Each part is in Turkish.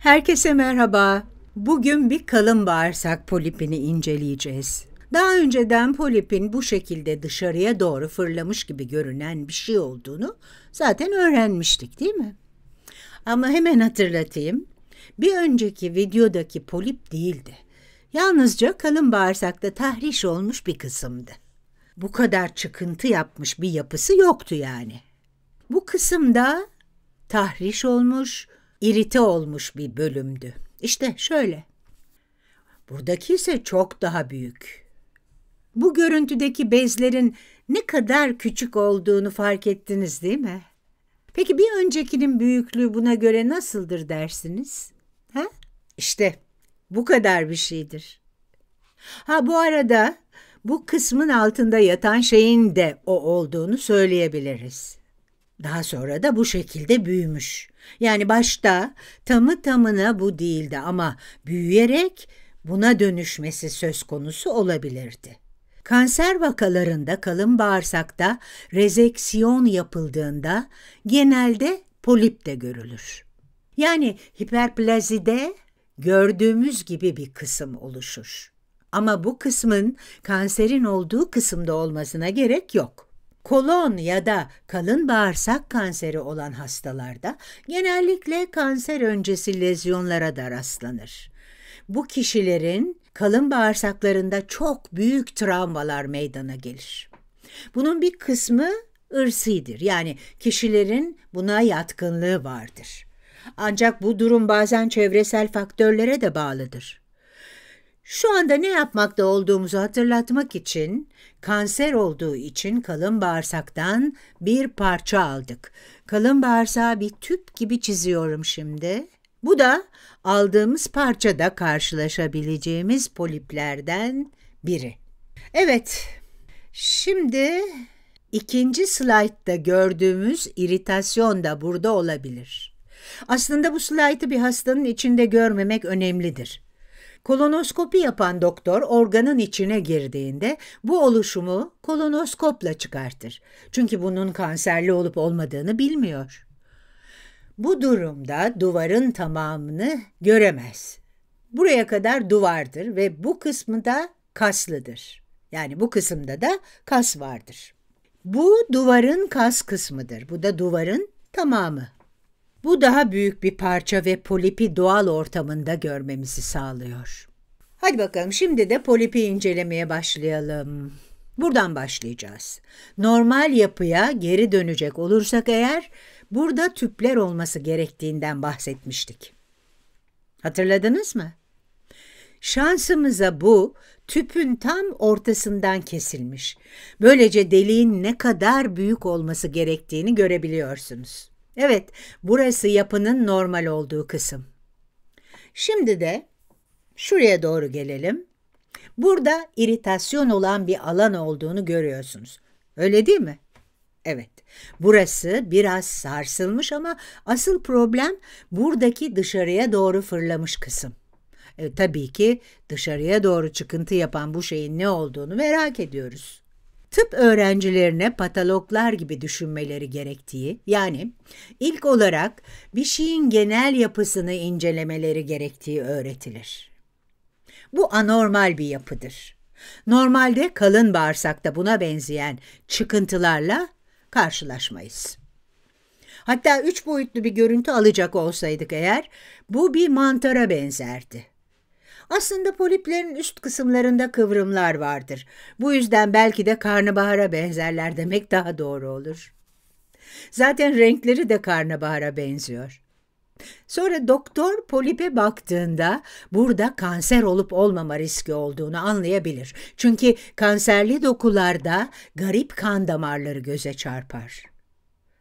Herkese merhaba. Bugün bir kalın bağırsak polipini inceleyeceğiz. Daha önceden polipin bu şekilde dışarıya doğru fırlamış gibi görünen bir şey olduğunu zaten öğrenmiştik değil mi? Ama hemen hatırlatayım. Bir önceki videodaki polip değildi. Yalnızca kalın bağırsakta tahriş olmuş bir kısımdı. Bu kadar çıkıntı yapmış bir yapısı yoktu yani. Bu kısımda tahriş olmuş, irite olmuş bir bölümdü. İşte şöyle. Buradaki ise çok daha büyük. Bu görüntüdeki bezlerin ne kadar küçük olduğunu fark ettiniz değil mi? Peki bir öncekinin büyüklüğü buna göre nasıldır dersiniz? Ha? İşte bu kadar bir şeydir. Ha bu arada bu kısmın altında yatan şeyin de o olduğunu söyleyebiliriz. Daha sonra da bu şekilde büyümüş. Yani başta tamı tamına bu değildi ama büyüyerek buna dönüşmesi söz konusu olabilirdi. Kanser vakalarında kalın bağırsakta rezeksiyon yapıldığında genelde polip de görülür. Yani hiperplazide gördüğümüz gibi bir kısım oluşur. Ama bu kısmın kanserin olduğu kısımda olmasına gerek yok. Kolon ya da kalın bağırsak kanseri olan hastalarda genellikle kanser öncesi lezyonlara da rastlanır. Bu kişilerin kalın bağırsaklarında çok büyük travmalar meydana gelir. Bunun bir kısmı ırsidir yani kişilerin buna yatkınlığı vardır. Ancak bu durum bazen çevresel faktörlere de bağlıdır. Şu anda ne yapmakta olduğumuzu hatırlatmak için kanser olduğu için kalın bağırsaktan bir parça aldık. Kalın bağırsağı bir tüp gibi çiziyorum şimdi. Bu da aldığımız parçada karşılaşabileceğimiz poliplerden biri. Evet, şimdi ikinci slaytta gördüğümüz iritasyon da burada olabilir. Aslında bu slaytı bir hastanın içinde görmemek önemlidir. Kolonoskopi yapan doktor organın içine girdiğinde bu oluşumu kolonoskopla çıkartır. Çünkü bunun kanserli olup olmadığını bilmiyor. Bu durumda duvarın tamamını göremez. Buraya kadar duvardır ve bu kısmı da kaslıdır. Yani bu kısımda da kas vardır. Bu duvarın kas kısmıdır. Bu da duvarın tamamı. Bu daha büyük bir parça ve polipi doğal ortamında görmemizi sağlıyor. Hadi bakalım şimdi de polipi incelemeye başlayalım. Buradan başlayacağız. Normal yapıya geri dönecek olursak eğer burada tüpler olması gerektiğinden bahsetmiştik. Hatırladınız mı? Şansımıza bu tüpün tam ortasından kesilmiş. Böylece deliğin ne kadar büyük olması gerektiğini görebiliyorsunuz. Evet, burası yapının normal olduğu kısım. Şimdi de şuraya doğru gelelim. Burada iritasyon olan bir alan olduğunu görüyorsunuz. Öyle değil mi? Evet. Burası biraz sarsılmış ama asıl problem buradaki dışarıya doğru fırlamış kısım. E, tabii ki dışarıya doğru çıkıntı yapan bu şeyin ne olduğunu merak ediyoruz tıp öğrencilerine patologlar gibi düşünmeleri gerektiği, yani ilk olarak bir şeyin genel yapısını incelemeleri gerektiği öğretilir. Bu anormal bir yapıdır. Normalde kalın bağırsakta buna benzeyen çıkıntılarla karşılaşmayız. Hatta üç boyutlu bir görüntü alacak olsaydık eğer, bu bir mantara benzerdi. Aslında poliplerin üst kısımlarında kıvrımlar vardır. Bu yüzden belki de karnabahara benzerler demek daha doğru olur. Zaten renkleri de karnabahara benziyor. Sonra doktor polipe baktığında burada kanser olup olmama riski olduğunu anlayabilir. Çünkü kanserli dokularda garip kan damarları göze çarpar.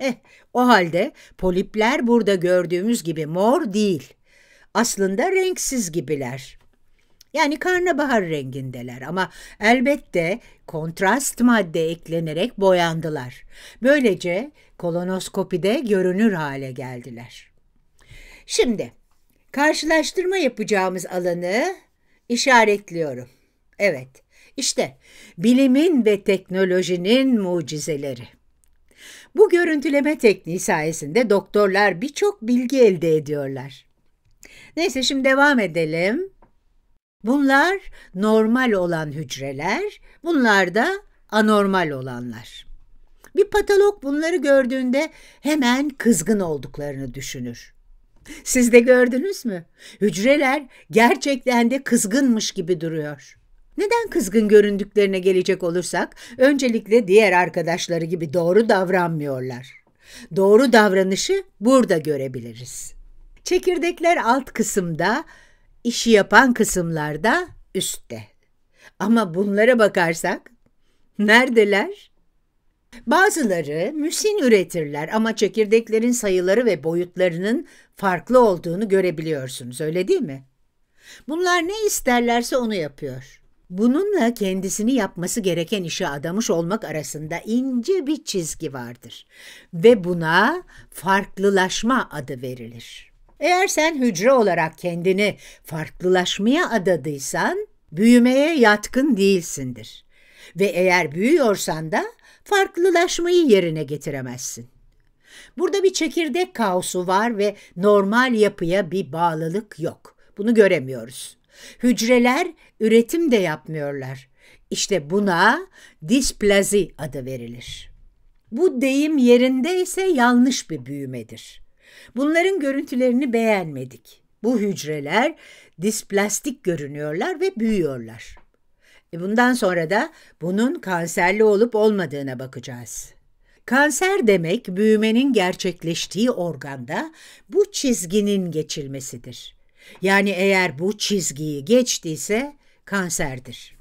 Eh, o halde polipler burada gördüğümüz gibi mor değil. Aslında renksiz gibiler. Yani karnabahar rengindeler ama elbette kontrast madde eklenerek boyandılar. Böylece kolonoskopide görünür hale geldiler. Şimdi karşılaştırma yapacağımız alanı işaretliyorum. Evet, işte bilimin ve teknolojinin mucizeleri. Bu görüntüleme tekniği sayesinde doktorlar birçok bilgi elde ediyorlar. Neyse şimdi devam edelim. Bunlar normal olan hücreler, bunlar da anormal olanlar. Bir patolog bunları gördüğünde hemen kızgın olduklarını düşünür. Siz de gördünüz mü? Hücreler gerçekten de kızgınmış gibi duruyor. Neden kızgın göründüklerine gelecek olursak, öncelikle diğer arkadaşları gibi doğru davranmıyorlar. Doğru davranışı burada görebiliriz. Çekirdekler alt kısımda, işi yapan kısımlarda üstte. Ama bunlara bakarsak neredeler? Bazıları müsin üretirler ama çekirdeklerin sayıları ve boyutlarının farklı olduğunu görebiliyorsunuz öyle değil mi? Bunlar ne isterlerse onu yapıyor. Bununla kendisini yapması gereken işe adamış olmak arasında ince bir çizgi vardır ve buna farklılaşma adı verilir. Eğer sen hücre olarak kendini farklılaşmaya adadıysan büyümeye yatkın değilsindir. Ve eğer büyüyorsan da farklılaşmayı yerine getiremezsin. Burada bir çekirdek kaosu var ve normal yapıya bir bağlılık yok. Bunu göremiyoruz. Hücreler üretim de yapmıyorlar. İşte buna displazi adı verilir. Bu deyim yerinde ise yanlış bir büyümedir. Bunların görüntülerini beğenmedik. Bu hücreler displastik görünüyorlar ve büyüyorlar. E bundan sonra da bunun kanserli olup olmadığına bakacağız. Kanser demek büyümenin gerçekleştiği organda bu çizginin geçilmesidir. Yani eğer bu çizgiyi geçtiyse kanserdir.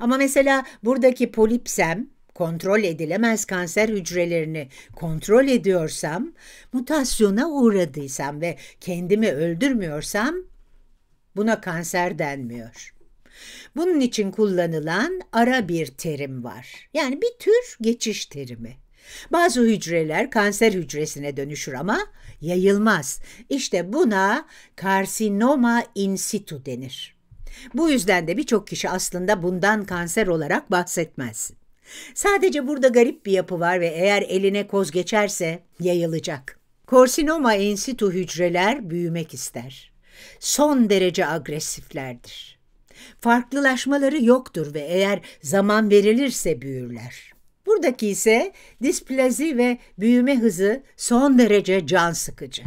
Ama mesela buradaki polipsem kontrol edilemez kanser hücrelerini kontrol ediyorsam, mutasyona uğradıysam ve kendimi öldürmüyorsam buna kanser denmiyor. Bunun için kullanılan ara bir terim var. Yani bir tür geçiş terimi. Bazı hücreler kanser hücresine dönüşür ama yayılmaz. İşte buna karsinoma in situ denir. Bu yüzden de birçok kişi aslında bundan kanser olarak bahsetmez. Sadece burada garip bir yapı var ve eğer eline koz geçerse yayılacak. Korsinoma in situ hücreler büyümek ister. Son derece agresiflerdir. Farklılaşmaları yoktur ve eğer zaman verilirse büyürler. Buradaki ise displazi ve büyüme hızı son derece can sıkıcı.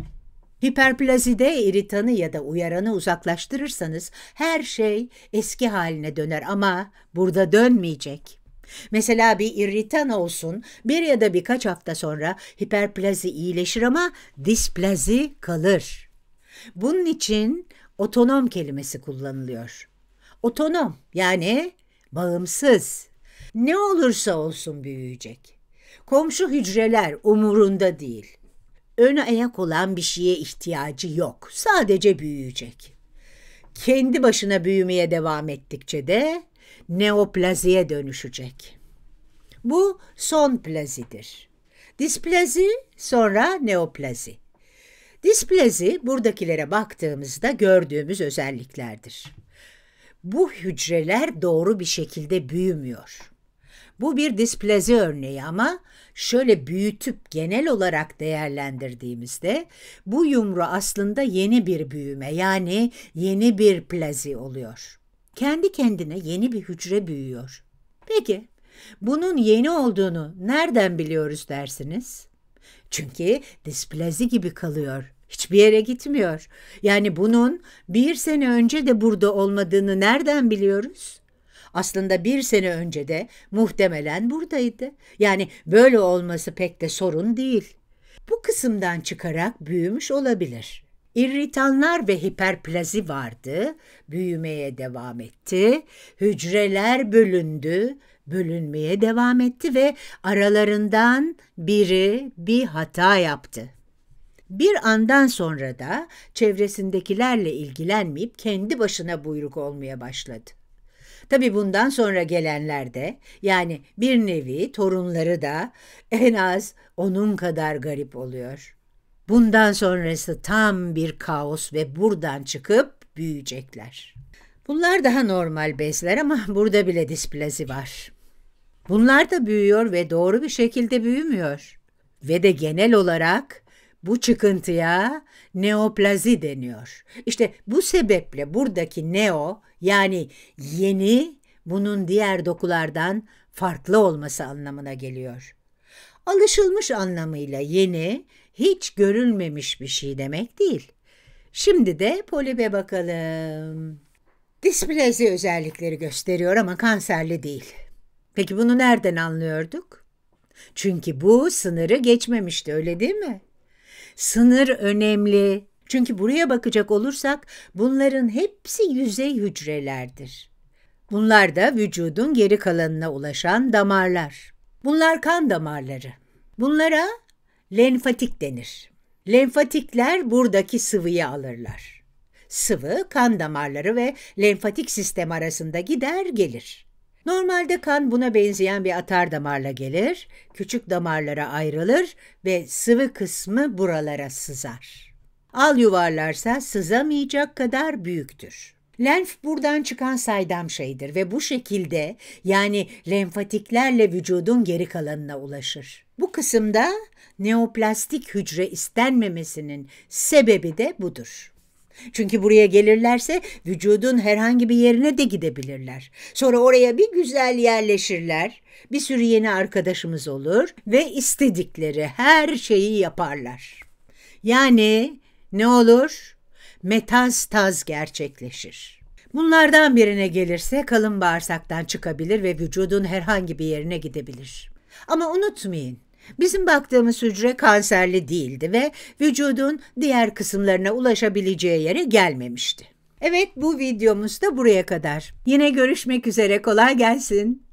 Hiperplazide iritanı ya da uyaranı uzaklaştırırsanız her şey eski haline döner ama burada dönmeyecek. Mesela bir irritan olsun bir ya da birkaç hafta sonra hiperplazi iyileşir ama displazi kalır. Bunun için otonom kelimesi kullanılıyor. Otonom yani bağımsız. Ne olursa olsun büyüyecek. Komşu hücreler umurunda değil. Ön ayak olan bir şeye ihtiyacı yok. Sadece büyüyecek. Kendi başına büyümeye devam ettikçe de neoplaziye dönüşecek. Bu son plazidir. Displazi sonra neoplazi. Displazi buradakilere baktığımızda gördüğümüz özelliklerdir. Bu hücreler doğru bir şekilde büyümüyor. Bu bir displazi örneği ama şöyle büyütüp genel olarak değerlendirdiğimizde bu yumru aslında yeni bir büyüme yani yeni bir plazi oluyor kendi kendine yeni bir hücre büyüyor. Peki bunun yeni olduğunu nereden biliyoruz dersiniz? Çünkü displazi gibi kalıyor. Hiçbir yere gitmiyor. Yani bunun bir sene önce de burada olmadığını nereden biliyoruz? Aslında bir sene önce de muhtemelen buradaydı. Yani böyle olması pek de sorun değil. Bu kısımdan çıkarak büyümüş olabilir.'' İrritanlar ve hiperplazi vardı, büyümeye devam etti, hücreler bölündü, bölünmeye devam etti ve aralarından biri bir hata yaptı. Bir andan sonra da çevresindekilerle ilgilenmeyip kendi başına buyruk olmaya başladı. Tabi bundan sonra gelenler de yani bir nevi torunları da en az onun kadar garip oluyor. Bundan sonrası tam bir kaos ve buradan çıkıp büyüyecekler. Bunlar daha normal bezler ama burada bile displazi var. Bunlar da büyüyor ve doğru bir şekilde büyümüyor. Ve de genel olarak bu çıkıntıya neoplazi deniyor. İşte bu sebeple buradaki neo yani yeni bunun diğer dokulardan farklı olması anlamına geliyor. Alışılmış anlamıyla yeni hiç görülmemiş bir şey demek değil. Şimdi de polibe bakalım. Displezi özellikleri gösteriyor ama kanserli değil. Peki bunu nereden anlıyorduk? Çünkü bu sınırı geçmemişti öyle değil mi? Sınır önemli. Çünkü buraya bakacak olursak bunların hepsi yüzey hücrelerdir. Bunlar da vücudun geri kalanına ulaşan damarlar. Bunlar kan damarları. Bunlara lenfatik denir. Lenfatikler buradaki sıvıyı alırlar. Sıvı kan damarları ve lenfatik sistem arasında gider gelir. Normalde kan buna benzeyen bir atar damarla gelir, küçük damarlara ayrılır ve sıvı kısmı buralara sızar. Al yuvarlarsa sızamayacak kadar büyüktür. Lenf buradan çıkan saydam şeydir ve bu şekilde yani lenfatiklerle vücudun geri kalanına ulaşır. Bu kısımda neoplastik hücre istenmemesinin sebebi de budur. Çünkü buraya gelirlerse vücudun herhangi bir yerine de gidebilirler. Sonra oraya bir güzel yerleşirler, bir sürü yeni arkadaşımız olur ve istedikleri her şeyi yaparlar. Yani ne olur? metastaz gerçekleşir. Bunlardan birine gelirse kalın bağırsaktan çıkabilir ve vücudun herhangi bir yerine gidebilir. Ama unutmayın, bizim baktığımız hücre kanserli değildi ve vücudun diğer kısımlarına ulaşabileceği yere gelmemişti. Evet bu videomuz da buraya kadar. Yine görüşmek üzere kolay gelsin.